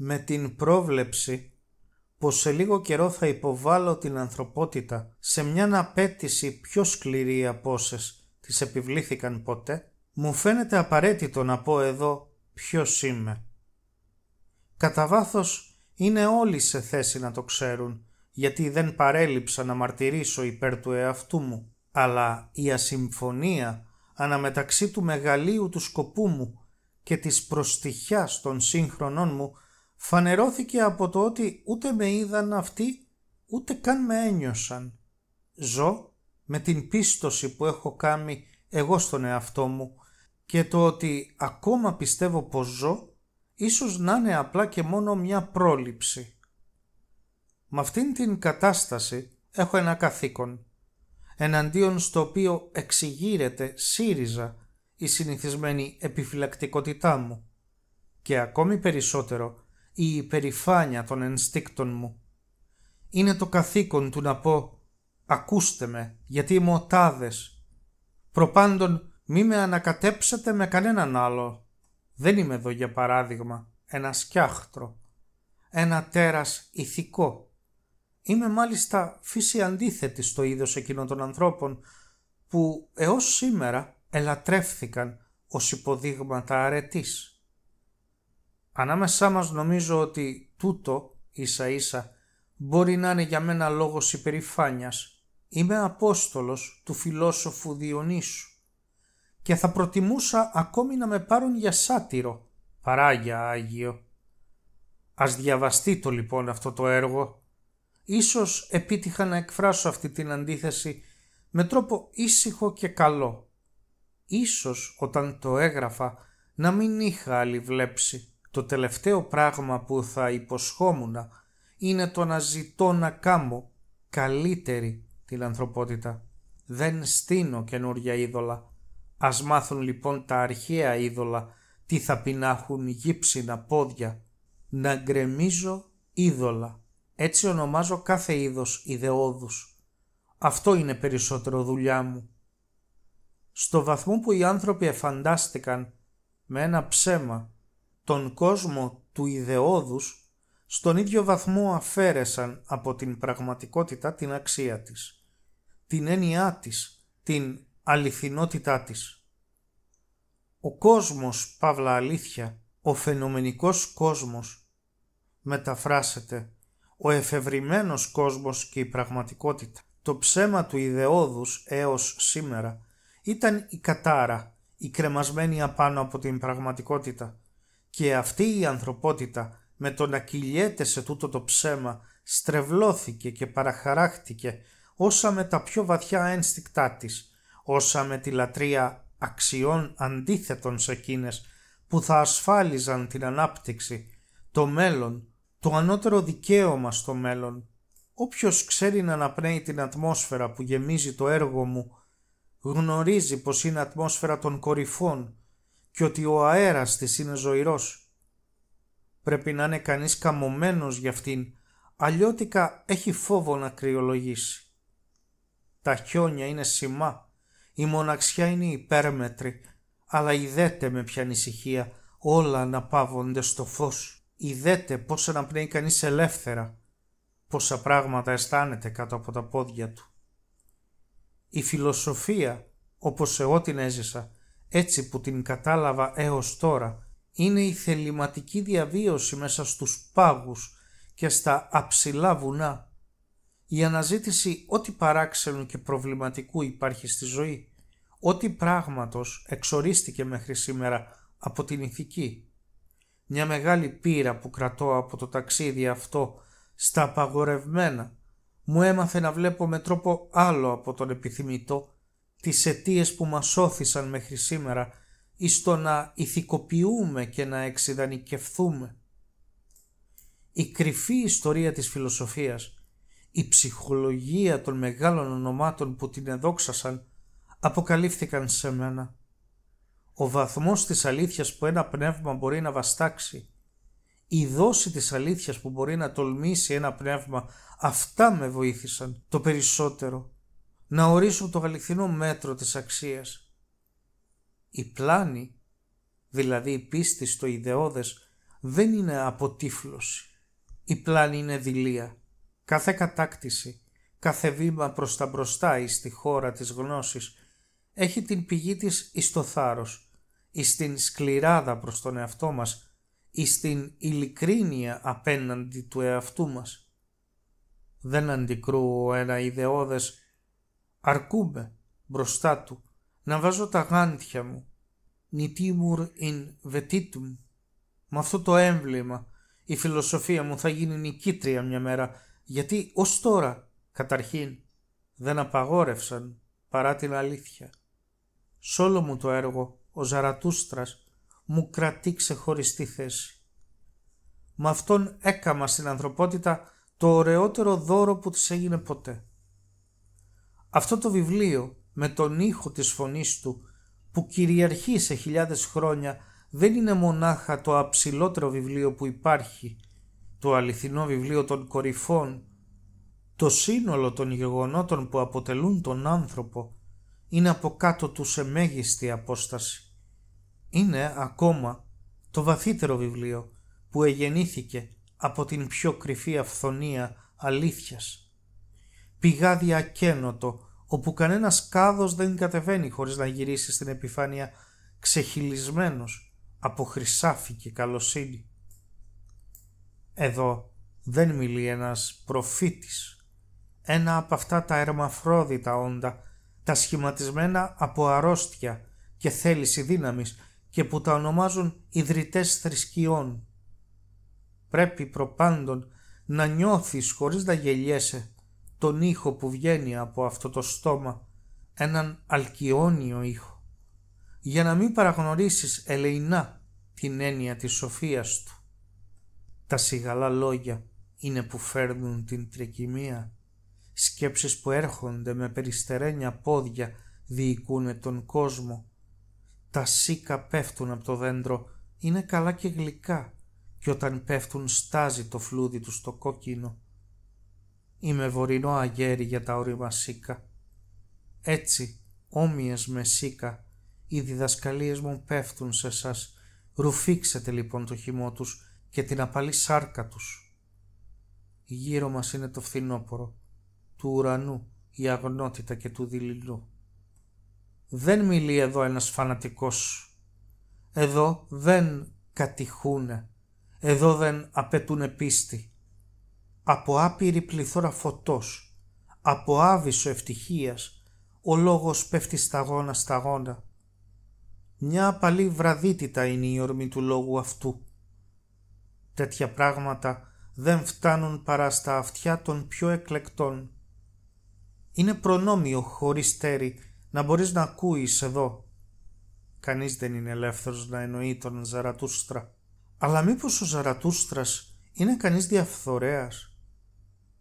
με την πρόβλεψη πως σε λίγο καιρό θα υποβάλω την ανθρωπότητα σε μια απέτηση πιο σκληρή από όσες της επιβλήθηκαν ποτέ, μου φαίνεται απαραίτητο να πω εδώ ποιος είμαι. Κατά βάθος είναι όλοι σε θέση να το ξέρουν, γιατί δεν παρέλειψα να μαρτυρήσω υπέρ του εαυτού μου, αλλά η ασυμφωνία αναμεταξύ του μεγαλείου του σκοπού μου και της προστιχιάς των σύγχρονών μου φανερώθηκε από το ότι ούτε με είδαν αυτοί ούτε καν με ένιωσαν. Ζω με την πίστοση που έχω κάνει εγώ στον εαυτό μου και το ότι ακόμα πιστεύω πως ζω ίσως να είναι απλά και μόνο μια πρόληψη. Με αυτήν την κατάσταση έχω ένα καθήκον, εναντίον στο οποίο εξηγείρεται ΣΥΡΙΖΑ η συνηθισμένη επιφυλακτικότητά μου και ακόμη περισσότερο η υπερηφάνεια των ενστίκτων μου. Είναι το καθήκον του να πω «Ακούστε με, γιατί είμαι ο τάδες. Προπάντων μη με ανακατέψετε με κανέναν άλλο. Δεν είμαι εδώ για παράδειγμα ένα σκιάχτρο, ένα τέρας ηθικό. Είμαι μάλιστα φύση αντίθετη στο είδος εκείνων των ανθρώπων που έως σήμερα ελατρεύθηκαν ως υποδείγματα αρετής. Ανάμεσά μας νομίζω ότι τούτο ίσα ίσα μπορεί να είναι για μένα λόγος υπερηφάνειας. Είμαι απόστολος του φιλόσοφου Διονύσου και θα προτιμούσα ακόμη να με πάρουν για σάτυρο παρά για Άγιο. Ας διαβαστεί το λοιπόν αυτό το έργο. Ίσως επίτυχα να εκφράσω αυτή την αντίθεση με τρόπο ήσυχο και καλό. Ίσως όταν το έγραφα να μην είχα άλλη βλέψη. Το τελευταίο πράγμα που θα υποσχόμουν είναι το να ζητώ να κάμω καλύτερη την ανθρωπότητα. Δεν στείνω καινούργια είδωλα. Ας μάθουν λοιπόν τα αρχαία είδωλα τι θα έχουν γύψινα πόδια. Να γκρεμίζω είδωλα. Έτσι ονομάζω κάθε είδος ιδεόδους. Αυτό είναι περισσότερο δουλειά μου. Στο βαθμό που οι άνθρωποι εφαντάστηκαν με ένα ψέμα τον κόσμο του ιδεόδους στον ίδιο βαθμό αφαίρεσαν από την πραγματικότητα την αξία της, την έννοιά της, την αληθινότητά της. Ο κόσμος, παύλα αλήθεια, ο φαινομενικός κόσμος, μεταφράσεται, ο εφευρημένος κόσμος και η πραγματικότητα. Το ψέμα του ιδεόδους έως σήμερα ήταν η κατάρα, η κρεμασμένη απάνω από την πραγματικότητα, και αυτή η ανθρωπότητα με το να κυλιέται σε τούτο το ψέμα στρεβλώθηκε και παραχαράχτηκε όσα με τα πιο βαθιά ένστικτά της, όσα με τη λατρεία αξιών αντίθετων σε εκείνες που θα ασφάλιζαν την ανάπτυξη, το μέλλον, το ανώτερο δικαίωμα στο μέλλον. Όποιος ξέρει να αναπνέει την ατμόσφαιρα που γεμίζει το έργο μου, γνωρίζει πως είναι ατμόσφαιρα των κορυφών, και ότι ο αέρας της είναι ζωηρός. Πρέπει να είναι κανείς καμωμένος για αυτήν, αλλιώτικα έχει φόβο να κρυολογήσει. Τα χιόνια είναι σημά, η μοναξιά είναι υπέρμετρη, αλλά ιδέτε με ποια ανησυχία όλα να αναπαύονται στο φως. Ιδέτε πώς αναπνέει κανείς ελεύθερα, πόσα πράγματα αισθάνεται κάτω από τα πόδια του. Η φιλοσοφία, όπως εγώ την έζησα, έτσι που την κατάλαβα έως τώρα, είναι η θεληματική διαβίωση μέσα στους πάγους και στα αψηλά βουνά, η αναζήτηση ό,τι παράξενου και προβληματικού υπάρχει στη ζωή, ό,τι πράγματος εξορίστηκε μέχρι σήμερα από την ηθική. Μια μεγάλη πείρα που κρατώ από το ταξίδι αυτό στα απαγορευμένα μου έμαθε να βλέπω με τρόπο άλλο από τον επιθυμητό τις αιτίες που μας σώθησαν μέχρι σήμερα εις να ηθικοποιούμε και να εξειδανικευθούμε. Η κρυφή ιστορία της φιλοσοφίας, η ψυχολογία των μεγάλων ονομάτων που την εδόξασαν, αποκαλύφθηκαν σε μένα. Ο βαθμός της αλήθειας που ένα πνεύμα μπορεί να βαστάξει, η δόση της αλήθειας που μπορεί να τολμήσει ένα πνεύμα, αυτά με βοήθησαν το περισσότερο να ορίσουν το αληθινό μέτρο της αξίας. Η πλάνη, δηλαδή η πίστη στο ιδεώδες, δεν είναι αποτύφλωση. Η πλάνη είναι δηλία. Κάθε κατάκτηση, κάθε βήμα προς τα μπροστά ή στη χώρα της γνώσης, έχει την πηγή της εις το θάρρος, την σκληράδα προς τον εαυτό μας, εις την ειλικρίνεια απέναντι του εαυτού μας. Δεν αντικρούω ένα ιδεώδες αρκούμε μπροστά του, να βάζω τα γάντια μου, νιτίμουρ ειν βετίτουμ». Με αυτό το έμβλημα η φιλοσοφία μου θα γίνει νικήτρια μια μέρα, γιατί ως τώρα, καταρχήν, δεν απαγόρευσαν παρά την αλήθεια. Σ' όλο μου το έργο, ο Ζαρατούστρας μου κρατεί ξεχωριστή θέση. Με αυτόν έκαμα στην ανθρωπότητα το ωραιότερο δώρο που της έγινε ποτέ. Αυτό το βιβλίο με τον ήχο της φωνής του που κυριαρχεί σε χιλιάδες χρόνια δεν είναι μονάχα το αψηλότερο βιβλίο που υπάρχει, το αληθινό βιβλίο των κορυφών, το σύνολο των γεγονότων που αποτελούν τον άνθρωπο είναι από κάτω του σε μέγιστη απόσταση. Είναι ακόμα το βαθύτερο βιβλίο που εγεννήθηκε από την πιο κρυφή αυθονία αλήθειας πηγάδι ακένοτο, όπου κανένας κάδος δεν κατεβαίνει χωρίς να γυρίσει στην επιφάνεια ξεχυλισμένος από χρυσάφι και καλοσύνη. Εδώ δεν μιλεί ένας προφήτης, ένα από αυτά τα ερμαφρόδιτα όντα, τα σχηματισμένα από αρρώστια και θέληση δύναμης και που τα ονομάζουν ιδρυτές θρησκειών. Πρέπει προπάντων να νιώθεις χωρίς να γελιέσαι τον ήχο που βγαίνει από αυτό το στόμα, έναν αλκιόνιο ήχο, για να μην παραγνωρίσεις ελεινά την έννοια της σοφίας του. Τα σιγαλά λόγια είναι που φέρνουν την τρικυμία, σκέψεις που έρχονται με περιστερένια πόδια διοικούν τον κόσμο. Τα σίκα πέφτουν από το δέντρο, είναι καλά και γλυκά και όταν πέφτουν στάζει το φλούδι τους στο κόκκινο Είμαι βορεινό αγέρι για τα όρημα σίκα. Έτσι, όμοιες με σίκα, οι διδασκαλίες μου πέφτουν σε σας. Ρουφήξετε λοιπόν το χυμό τους και την απαλή σάρκα τους. Γύρω μας είναι το φθινόπωρο, του ουρανού η αγνότητα και του δειλινού. Δεν μιλεί εδώ ένας φανατικός. Εδώ δεν κατηχούνε. Εδώ δεν απαιτούν πίστη από άπειρη πληθώρα φωτός, από άβυσο ευτυχίας, ο λόγος πέφτει σταγόνα σταγόνα. Μια απαλή βραδύτητα είναι η ορμή του λόγου αυτού. Τέτοια πράγματα δεν φτάνουν παρά στα αυτιά των πιο εκλεκτών. Είναι προνόμιο χωρίς τέρι να μπορείς να ακούεις εδώ. Κανείς δεν είναι ελεύθερος να εννοεί τον Ζαρατούστρα. Αλλά μήπως ο Ζαρατούστρας είναι κανείς διαφθορέας.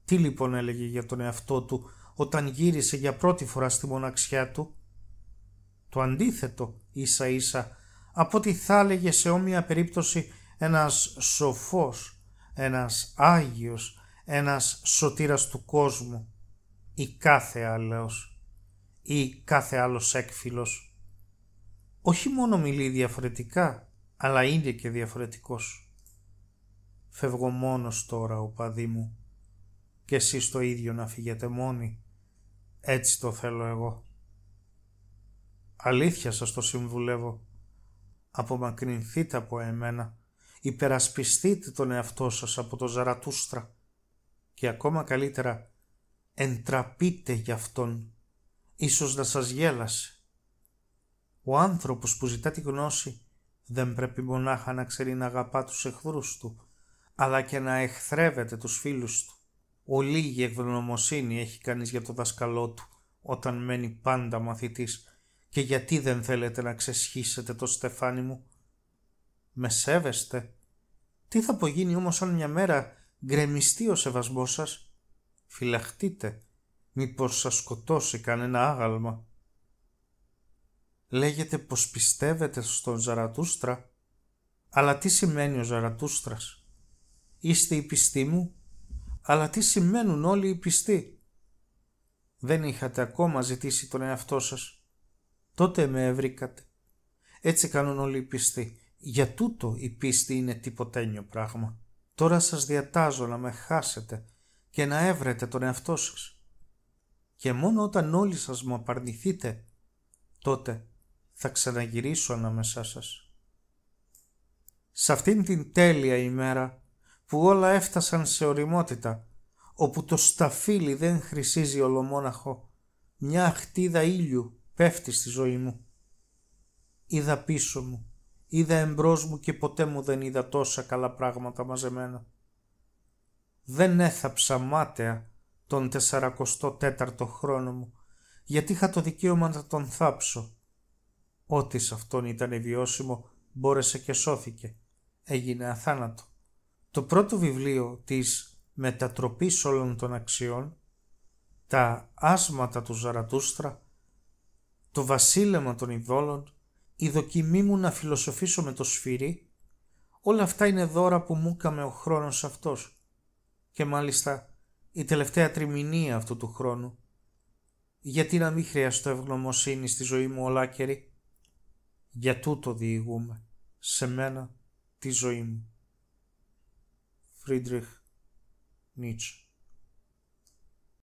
Τι λοιπόν έλεγε για τον εαυτό του όταν γύρισε για πρώτη φορά στη μοναξιά του. Το αντίθετο ίσα ίσα από ό,τι θα έλεγε σε όμοια περίπτωση ένας σοφός, ένας άγιος, ένας σωτήρας του κόσμου ή κάθε άλλος ή κάθε άλλος έκφυλος. Όχι μόνο μιλεί διαφορετικά, αλλά είναι και διαφορετικός. Φεύγω μόνος τώρα, ο παδί μου, και εσείς το ίδιο να φύγετε μόνοι. Έτσι το θέλω εγώ. Αλήθεια σας το συμβουλεύω. Απομακρυνθείτε από εμένα. Υπερασπιστείτε τον εαυτό σας από το Ζαρατούστρα. Και ακόμα καλύτερα, εντραπείτε γι' αυτόν. Ίσως να σας γέλασε. Ο άνθρωπος που ζητά τη γνώση δεν πρέπει μονάχα να ξέρει να αγαπά τους εχθρούς του, αλλά και να εχθρεύεται τους φίλους του ολίγη ευγνωμοσύνη έχει κανείς για το δάσκαλό του όταν μένει πάντα μαθητής και γιατί δεν θέλετε να ξεσχίσετε το στεφάνι μου. Με σέβεστε. Τι θα απογίνει όμως αν μια μέρα γκρεμιστεί ο σεβασμός σας. Φυλαχτείτε. Μήπως σας σκοτώσει κανένα άγαλμα. Λέγεται πως πιστεύετε στον Ζαρατούστρα. Αλλά τι σημαίνει ο Ζαρατούστρας. Είστε η πιστή μου αλλά τι σημαίνουν όλοι οι πιστοί. Δεν είχατε ακόμα ζητήσει τον εαυτό σας. Τότε με ευρήκατε. Έτσι κάνουν όλοι οι πιστοί. Για τούτο η πίστη είναι τίποτα πράγμα. Τώρα σας διατάζω να με χάσετε και να έβρετε τον εαυτό σας. Και μόνο όταν όλοι σας μου απαρνηθείτε, τότε θα ξαναγυρίσω ανάμεσά σας. Σε αυτήν την τέλεια ημέρα που όλα έφτασαν σε οριμότητα, όπου το σταφύλι δεν χρυσίζει ολομόναχο, μια χτίδα ήλιου πέφτει στη ζωή μου. Είδα πίσω μου, είδα εμπρός μου και ποτέ μου δεν είδα τόσα καλά πράγματα μαζεμένα. Δεν έθαψα μάταια τον 44ο χρόνο μου, γιατί είχα το δικαίωμα να τον θάψω. Ό,τι σε αυτόν ήταν βιώσιμο μπόρεσε και σώθηκε. Έγινε αθάνατο. Το πρώτο βιβλίο της «Μετατροπής όλων των αξιών», «Τα άσματα του Ζαρατούστρα», «Το βασίλεμα των ειδόλων», «Η δοκιμή μου να φιλοσοφήσω με το σφυρί», όλα αυτά είναι δώρα που μου έκαμε ο χρόνος αυτός. Και μάλιστα η τελευταία τριμηνία αυτού του χρόνου. Γιατί να μην χρειαστώ ευγνωμοσύνη στη ζωή μου ολάκερη. Για τούτο διηγούμε σε μένα τη ζωή μου. Фридрих Ницше.